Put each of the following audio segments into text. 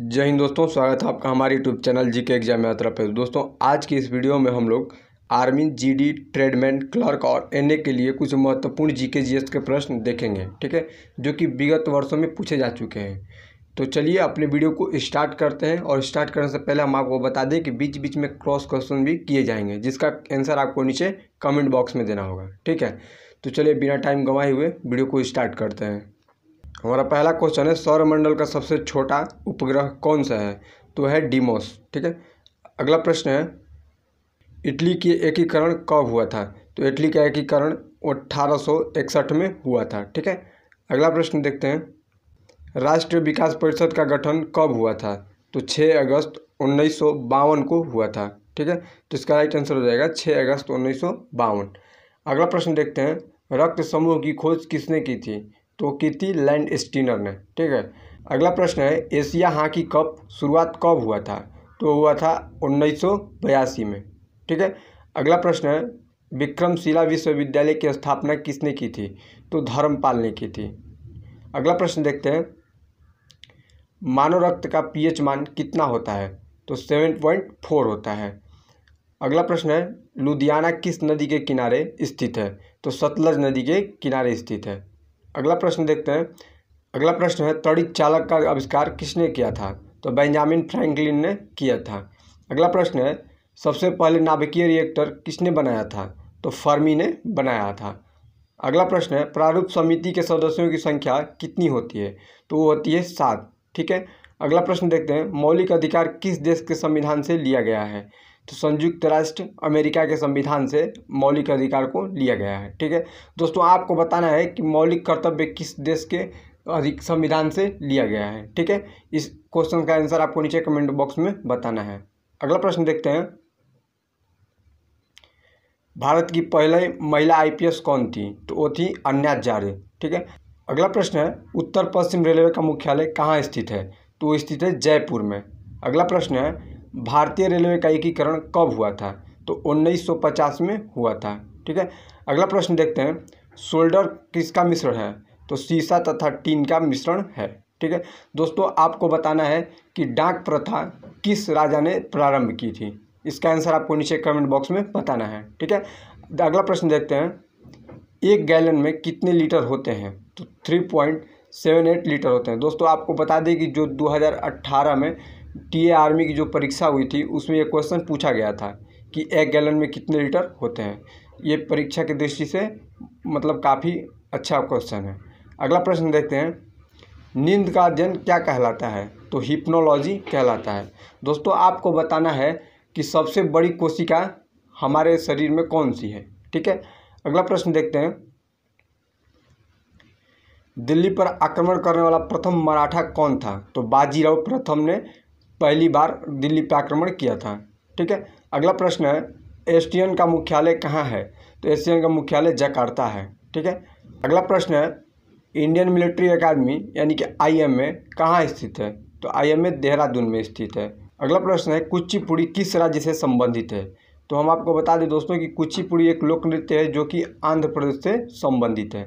जय हिंद दोस्तों स्वागत है आपका हमारे यूट्यूब चैनल जी के एग्जाम यात्रा पे दोस्तों आज की इस वीडियो में हम लोग आर्मी जीडी ट्रेडमैन क्लर्क और एनए के लिए कुछ महत्वपूर्ण जीके जीएस के प्रश्न देखेंगे ठीक है जो कि विगत वर्षों में पूछे जा चुके हैं तो चलिए अपने वीडियो को स्टार्ट करते हैं और स्टार्ट करने से पहले हम आपको बता दें कि बीच बीच में क्रॉस क्वेश्चन भी किए जाएंगे जिसका आंसर आपको नीचे कमेंट बॉक्स में देना होगा ठीक है तो चलिए बिना टाइम गंवाए हुए वीडियो को स्टार्ट करते हैं हमारा पहला क्वेश्चन है सौरमंडल का सबसे छोटा उपग्रह कौन सा है तो है डीमोस ठीक है अगला प्रश्न है इटली की एकीकरण कब हुआ था तो इटली का एकीकरण अठारह में हुआ था ठीक है अगला प्रश्न देखते हैं राष्ट्रीय विकास परिषद का गठन कब हुआ था तो 6 अगस्त उन्नीस को हुआ था ठीक है तो इसका राइट आंसर हो जाएगा 6 अगस्त उन्नीस अगला प्रश्न देखते हैं रक्त समूह की खोज किसने की थी तो थी लैंड स्टीनर ने ठीक है अगला प्रश्न है एशिया हॉकी कप शुरुआत कब हुआ था तो हुआ था उन्नीस सौ बयासी में ठीक है अगला प्रश्न है विक्रमशिला विश्वविद्यालय की स्थापना किसने की थी तो धर्मपाल ने की थी अगला प्रश्न देखते हैं मानव रक्त का पीएच मान कितना होता है तो सेवन पॉइंट फोर होता है अगला प्रश्न है लुधियाना किस नदी के किनारे स्थित है तो सतलज नदी के किनारे स्थित है अगला प्रश्न देखते हैं अगला प्रश्न है तड़ित चालक का आविष्कार किसने किया था तो बेंजामिन फ्रैंकलिन ने किया था अगला प्रश्न है सबसे पहले नाभिकीय रिएक्टर किसने बनाया था तो फर्मी ने बनाया था अगला प्रश्न है प्रारूप समिति के सदस्यों की संख्या कितनी होती है तो वो होती है सात ठीक है अगला प्रश्न देखते हैं मौलिक अधिकार किस देश के संविधान से लिया गया है तो संयुक्त राष्ट्र अमेरिका के संविधान से मौलिक अधिकार को लिया गया है ठीक है दोस्तों आपको बताना है कि मौलिक कर्तव्य किस देश के अधिक संविधान से लिया गया है ठीक है इस क्वेश्चन का आंसर आपको नीचे कमेंट बॉक्स में बताना है अगला प्रश्न देखते हैं भारत की पहले महिला आईपीएस कौन थी तो वो थी अन्याचार्य ठीक है अगला प्रश्न है उत्तर पश्चिम रेलवे का मुख्यालय कहाँ स्थित है तो वो स्थित है जयपुर में अगला प्रश्न है भारतीय रेलवे का एकीकरण कब हुआ था तो 1950 में हुआ था ठीक है अगला प्रश्न देखते हैं शोल्डर किसका मिश्रण है तो शीशा तथा टीन का मिश्रण है ठीक है दोस्तों आपको बताना है कि डाक प्रथा किस राजा ने प्रारंभ की थी इसका आंसर आपको नीचे कमेंट बॉक्स में बताना है ठीक है अगला प्रश्न देखते हैं एक गैलन में कितने लीटर होते हैं तो three point seven eight litre होते हैं दोस्तों आपको बता दें कि जो 2018 में टी ए आर्मी की जो परीक्षा हुई थी उसमें एक क्वेश्चन पूछा गया था कि एक गैलन में कितने लीटर होते हैं ये परीक्षा की दृष्टि से मतलब काफ़ी अच्छा क्वेश्चन है अगला प्रश्न देखते हैं नींद का अध्ययन क्या कहलाता है तो हिप्नोलॉजी कहलाता है दोस्तों आपको बताना है कि सबसे बड़ी कोशिका हमारे शरीर में कौन सी है ठीक है अगला प्रश्न देखते हैं दिल्ली पर आक्रमण करने वाला प्रथम मराठा कौन था तो बाजीराव प्रथम ने पहली बार दिल्ली पर आक्रमण किया था ठीक है अगला प्रश्न है एसटीएन का मुख्यालय कहाँ है तो एसटीएन का मुख्यालय जकार्ता है ठीक है अगला प्रश्न है इंडियन मिलिट्री अकादमी यानी कि आईएमए कहाँ स्थित है तो आईएमए देहरादून में स्थित है अगला प्रश्न है कुचिपुड़ी किस राज्य से संबंधित है तो हम आपको बता दें दोस्तों कि कुचिपुड़ी एक लोक नृत्य है जो कि आंध्र प्रदेश से संबंधित है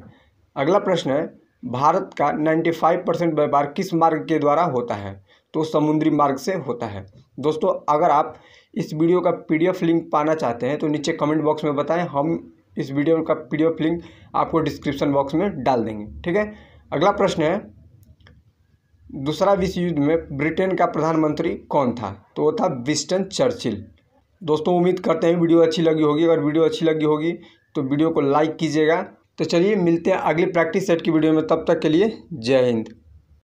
अगला प्रश्न है भारत का फाइव परसेंट व्यापार किस मार्ग के द्वारा होता है तो समुद्री मार्ग से होता है दोस्तों अगर आप इस वीडियो का पीडीएफ लिंक पाना चाहते हैं तो नीचे कमेंट बॉक्स में बताएं हम इस वीडियो का पीडीएफ लिंक आपको डिस्क्रिप्शन बॉक्स में डाल देंगे ठीक है अगला प्रश्न है दूसरा विश्व युद्ध में ब्रिटेन का प्रधानमंत्री कौन था तो वो था विस्टन चर्चिल दोस्तों उम्मीद करते हैं वीडियो अच्छी लगी होगी अगर वीडियो अच्छी लगी होगी तो वीडियो को लाइक कीजिएगा तो चलिए मिलते हैं अगली प्रैक्टिस सेट की वीडियो में तब तक के लिए जय हिंद